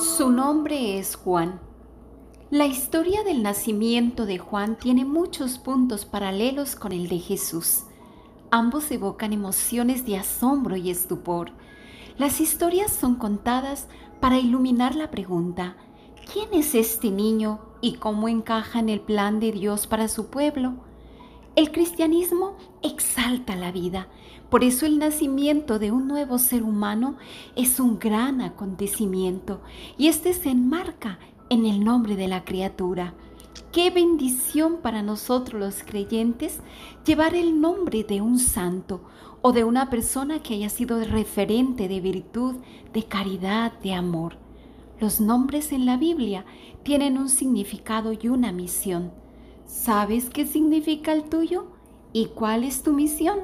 Su nombre es Juan. La historia del nacimiento de Juan tiene muchos puntos paralelos con el de Jesús. Ambos evocan emociones de asombro y estupor. Las historias son contadas para iluminar la pregunta, ¿quién es este niño y cómo encaja en el plan de Dios para su pueblo? El cristianismo exalta la vida, por eso el nacimiento de un nuevo ser humano es un gran acontecimiento y este se enmarca en el nombre de la criatura. Qué bendición para nosotros los creyentes llevar el nombre de un santo o de una persona que haya sido referente de virtud, de caridad, de amor. Los nombres en la Biblia tienen un significado y una misión. ¿Sabes qué significa el tuyo y cuál es tu misión?